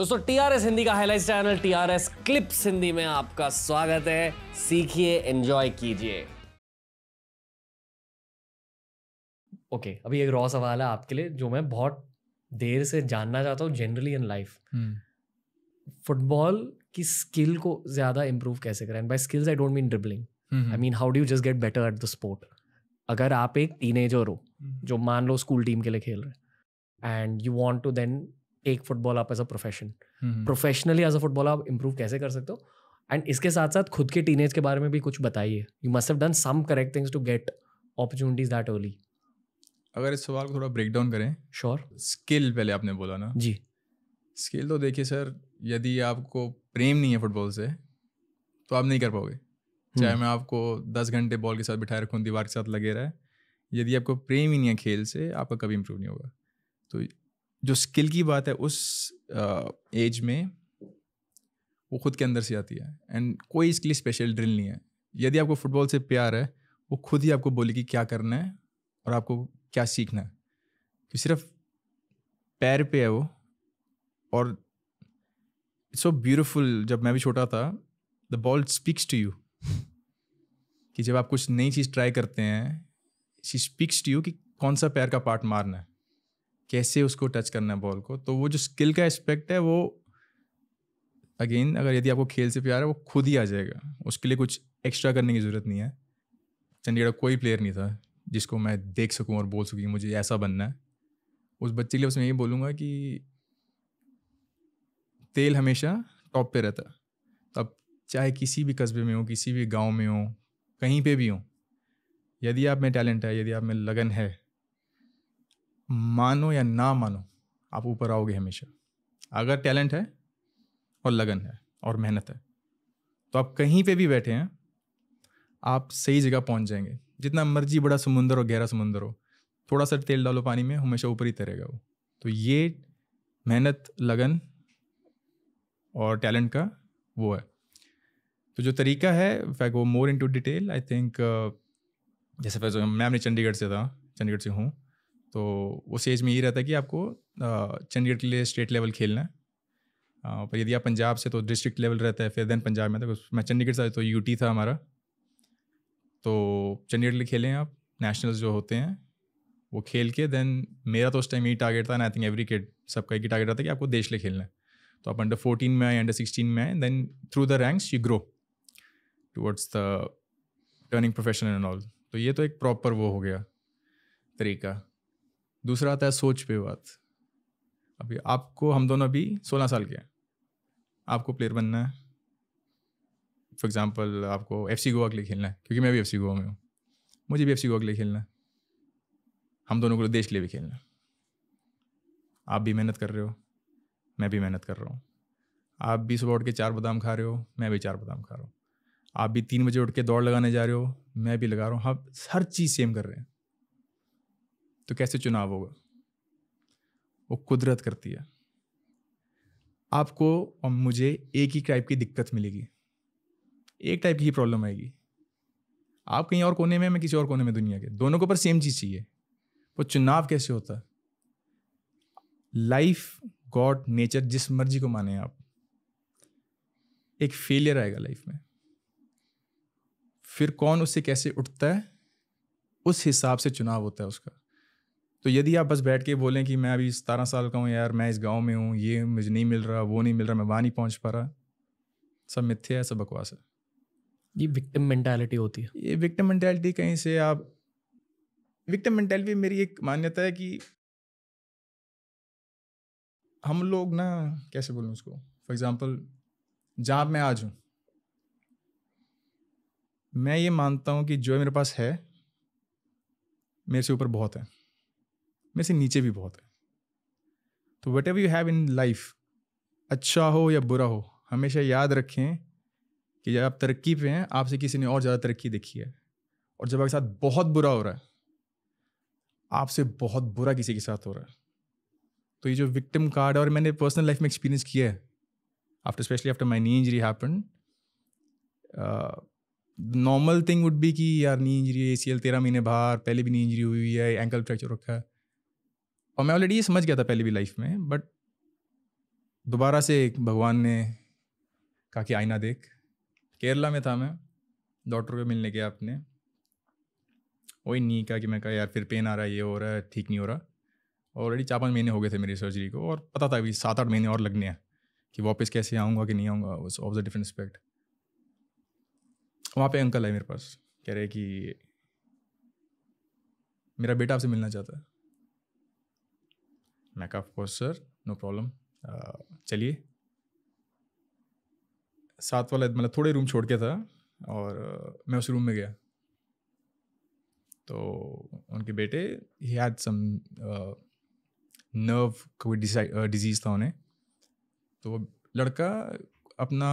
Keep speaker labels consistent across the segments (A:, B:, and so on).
A: दोस्तों टीआरएस हिंदी का highlight channel TRS clips Hindi में आपका स्वागत है सीखिए एंजॉय कीजिए ओके okay, अभी एक रॉ सवाल है आपके लिए जो मैं बहुत देर से जानना चाहता हूँ जनरली इन लाइफ फुटबॉल की स्किल को ज्यादा इंप्रूव कैसे करें by skills I don't mean dribbling I mean how do you just get better at the sport अगर आप एक टीनेजर हो हम्म। जो मान लो स्कूल टीम के लिए खेल रहे हैं and you want to then take football mm-hmm. आप as a profession professionally as a football आप इम्प्रूव कैसे कर सकते हो एंड इसके साथ साथ खुद के टीनेज के बारे में भी कुछ बताइए you must have done some correct things to get opportunities that only
B: अगर इस सवाल को थोड़ा ब्रेक डाउन करें श्योर sure. स्किल पहले आपने बोला ना जी स्किल तो देखिए सर यदि आपको प्रेम नहीं है फुटबॉल से तो आप नहीं कर पाओगे हम्म। चाहे मैं आपको दस घंटे बॉल के साथ बिठाए रखूँ दीवार के साथ लगे रहे यदि आपको प्रेम ही नहीं है खेल से आपका कभी इम्प्रूव नहीं होगा तो जो स्किल की बात है उस एज में वो खुद के अंदर से आती है एंड कोई इसके लिए स्पेशल ड्रिल नहीं है यदि आपको फुटबॉल से प्यार है वो खुद ही आपको बोलेगी क्या करना है और आपको क्या सीखना है कि सिर्फ पैर पे है वो और इट्स सो ब्यूटिफुल जब मैं भी छोटा था the ball speaks to you कि जब आप कुछ नई चीज़ ट्राई करते हैं शी स्पीक्स टू यू कि कौन सा पैर का पार्ट मारना है कैसे उसको टच करना है बॉल को तो वो जो स्किल का एस्पेक्ट है वो अगेन अगर यदि आपको खेल से प्यार है वो खुद ही आ जाएगा उसके लिए कुछ एक्स्ट्रा करने की ज़रूरत नहीं है चंडीगढ़ कोई प्लेयर नहीं था जिसको मैं देख सकूं और बोल सकूँ मुझे ऐसा बनना है उस बच्चे के लिए बस मैं यही बोलूँगा कि तेल हमेशा टॉप पे रहता है तो चाहे किसी भी कस्बे में हो किसी भी गांव में हो कहीं पे भी हो यदि आप में टैलेंट है यदि आप में लगन है मानो या ना मानो आप ऊपर आओगे हमेशा अगर टैलेंट है और लगन है और मेहनत है तो आप कहीं पे भी बैठे हैं आप सही जगह पहुंच जाएंगे जितना मर्जी बड़ा समुंदर हो गहरा समुंदर हो थोड़ा सा तेल डालो पानी में हमेशा ऊपर ही तैरेगा वो तो ये मेहनत लगन और टैलेंट का वो है तो जो तरीका है फैक वो more into detail I think जैसे मैम ने चंडीगढ़ से था चंडीगढ़ से हूँ तो वो एज में यही रहता है कि आपको चंडीगढ़ के लिए स्टेट लेवल खेलना है पर यदि आप पंजाब से तो डिस्ट्रिक्ट लेवल रहता है फिर देन पंजाब में तो मैं चंडीगढ़ से तो यूटी था हमारा तो चंडीगढ़ के लिए खेलें आप नेशनल्स जो होते हैं वो खेल के देन मेरा तो उस टाइम यही टारगेट था आई थिंक एवरी किड सबका एक ही टारगेट रहता है कि आपको देश ले खेलना है तो आप अंडर फोर्टीन में आए अंडर सिक्सटीन में आए then through the ranks you grow towards the turning profession and all तो ये तो एक प्रॉपर वो हो गया तरीका दूसरा आता है सोच पे बात अभी आपको हम दोनों अभी सोलह साल के हैं आपको प्लेयर बनना है फॉर एग्जाम्पल आपको एफ सी गोवा के लिए खेलना है क्योंकि मैं भी एफ सी गोवा में हूँ मुझे भी एफ सी गोवा के लिए खेलना है हम दोनों को देश के लिए भी खेलना है आप भी मेहनत कर रहे हो मैं भी मेहनत कर रहा हूँ आप भी सुबह उठ के चार बादाम खा रहे हो मैं भी चार बादाम खा रहा हूँ आप भी तीन बजे उठ के दौड़ लगाने जा रहे हो मैं भी लगा रहा हूँ हम हर चीज़ सेम कर रहे हैं तो कैसे चुनाव होगा वो कुदरत करती है आपको और मुझे एक ही टाइप की दिक्कत मिलेगी एक टाइप की ही प्रॉब्लम आएगी आप कहीं और कोने में मैं किसी और कोने में दुनिया के दोनों के ऊपर सेम चीज़ चाहिए वो चुनाव कैसे होता है लाइफ गॉड नेचर जिस मर्जी को माने आप एक फेलियर आएगा लाइफ में फिर कौन उससे कैसे उठता है उस हिसाब से चुनाव होता है उसका तो यदि आप बस बैठ के बोलें कि मैं अभी सतारह साल का हूँ यार मैं इस गांव में हूँ ये मुझे नहीं मिल रहा वो नहीं मिल रहा मैं वहाँ नहीं पहुँच पा रहा सब मिथ्या है सब बकवास है ये विक्टिम मेंटालिटी होती है ये विक्टिम मेंटालिटी कहीं से आप विक्टिम मेंटालिटी मेरी एक मान्यता है कि हम लोग ना कैसे बोलूँ उसको फॉर एग्ज़ाम्पल जहाँ मैं आज हूँ मैं ये मानता हूँ कि जो मेरे पास है मेरे से ऊपर बहुत है में से नीचे भी बहुत है तो whatever you have in life अच्छा हो या बुरा हो हमेशा याद रखें कि जब आप तरक्की पे हैं आपसे किसी ने और ज़्यादा तरक्की देखी है और जब आपके साथ बहुत बुरा हो रहा है आपसे बहुत बुरा किसी के साथ हो रहा है तो ये जो विक्टिम कार्ड और मैंने पर्सनल लाइफ में एक्सपीरियंस किया है after specially after my knee injury happen normal thing would be कि यार नी इंजरी ए सी एल तेरह महीने बाहर पहले भी नी इंजरी हुई है एंकल फ्रैक्चर रखा है और मैं ऑलरेडी ये समझ गया था पहले भी लाइफ में बट दोबारा से एक भगवान ने कहा कि आईना देख केरला में था मैं डॉक्टर को मिलने गया आपने वही नहीं कहा कि मैं कहा यार फिर पेन आ रहा है ये हो रहा है ठीक नहीं हो रहा ऑलरेडी चार पाँच महीने हो गए थे मेरी सर्जरी को और पता था अभी सात आठ महीने और लगने हैं कि वापस कैसे आऊँगा कि नहीं आऊँगा ऑफ द डिफरेंट एस्पेक्ट वहाँ पे अंकल है मेरे पास कह रहे कि मेरा बेटा आपसे मिलना चाहता है मैं कहा ऑफकोर्स सर नो प्रॉब्लम चलिए साथ वाला मतलब थोड़े रूम छोड़ के था और uh, मैं उस रूम में गया तो उनके बेटे ही हैड सम नर्व कोई डिजीज़ uh, था उन्हें तो वो लड़का अपना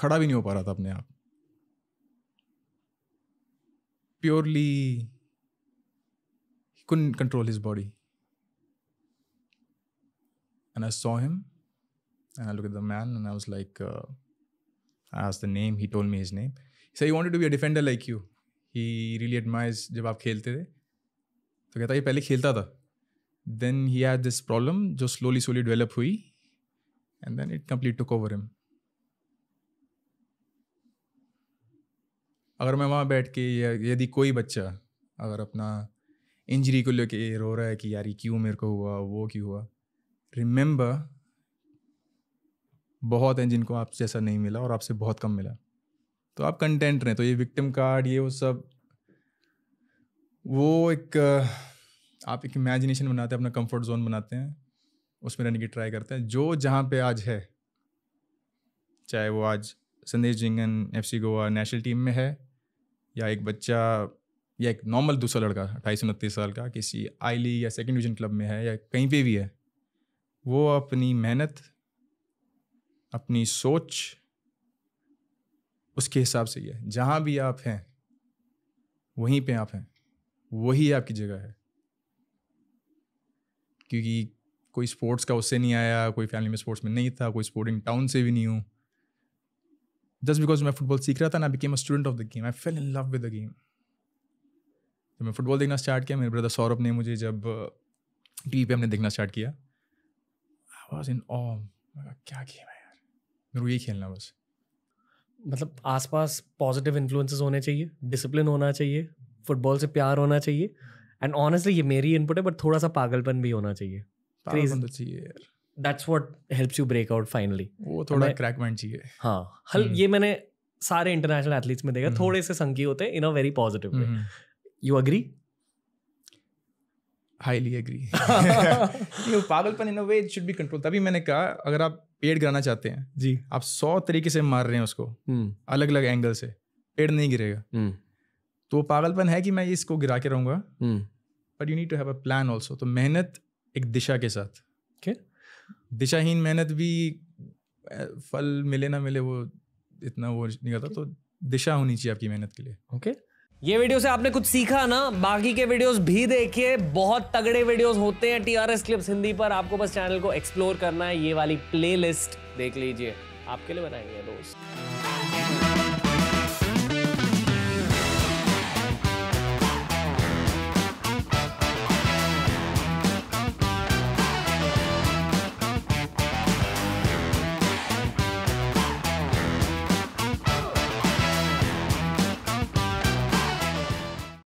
B: खड़ा भी नहीं हो पा रहा था अपने आप purely control his body and I saw him and I looked at the man and I was like, uh, I asked the name. He told me his name. He said he wanted to be a defender like you. He really admires जब आप खेलते थे तो कहता ये पहले खेलता था then he had this problem जो स्लोली स्लोली डेवलप हुई and then it complete took over him अगर मैं वहाँ बैठ के यदि कोई बच्चा अगर अपना इंजरी को लेके रो रहा है कि यार ये क्यों मेरे को हुआ वो क्यों हुआ रिमेंबर बहुत हैं जिनको आप जैसा नहीं मिला और आपसे बहुत कम मिला तो आप कंटेंट रहे तो ये विक्टिम कार्ड ये वो सब वो एक आप एक इमेजिनेशन बनाते हैं अपना कंफर्ट जोन बनाते हैं उसमें रहने की ट्राई करते हैं जो जहाँ पे आज है चाहे वो आज Sandesh Jhingan F C Goa national team में है या एक बच्चा या एक नॉर्मल दूसरा लड़का अट्ठाईस उनतीस साल का किसी आई लीग या सेकेंड डिवीजन क्लब में है या कहीं पे भी है वो अपनी मेहनत अपनी सोच उसके हिसाब से ही है जहाँ भी आप हैं वहीं पे आप हैं वही आपकी जगह है क्योंकि कोई स्पोर्ट्स का उससे नहीं आया कोई फैमिली में स्पोर्ट्स में नहीं था कोई स्पोर्टिंग टाउन से भी नहीं हूँ जस्ट बिकॉज मैं फुटबॉल सीख रहा था ना became a student of the game I fell in love with the game जब मैं फुटबॉल देखना स्टार्ट किया मेरे ब्रदर सौरभ ने मुझे जब टी uh, वी पे हमने देखना स्टार्ट किया वॉज इन ऑम क्या गेम है यार मेरे को ये खेलना बस मतलब आसपास
A: पॉजिटिव इन्फ्लुएंसेस होने चाहिए डिसिप्लिन होना चाहिए फुटबॉल से प्यार होना चाहिए एंड ऑनेस्टली ये मेरी इनपुट है बट थोड़ा सा पागलपन भी होना चाहिए that's what helps you break out finally वो थोड़ा क्रैक माइंड चाहिए हाँ हल हम्म। ये मैंने सारे इंटरनेशनल एथलीट्स में देखा हम्म। थोड़े से संकी होते हैं in a very positive way you agree
B: highly agree ये पागलपन in way should be control तभी मैंने कहा अगर आप पेड़ गिराना चाहते हैं जी आप सौ तरीके से मार रहे हैं उसको अलग अलग एंगल से पेड़ नहीं गिरेगा हम्म। तो पागलपन है कि मैं इसको गिरा के रहूंगा but you need to have a plan also तो मेहनत एक दिशा के साथ okay. दिशाहीन मेहनत भी फल मिले ना मिले वो इतना वो नहीं करता okay. तो दिशा होनी चाहिए आपकी मेहनत के लिए ओके okay. ये वीडियो से आपने कुछ सीखा ना बाकी के वीडियोस भी देखिए
A: बहुत तगड़े वीडियोस होते हैं टीआरएस क्लिप्स हिंदी पर आपको बस चैनल को एक्सप्लोर करना है ये वाली प्लेलिस्ट देख लीजिए आपके लिए बनाएंगे दोस्त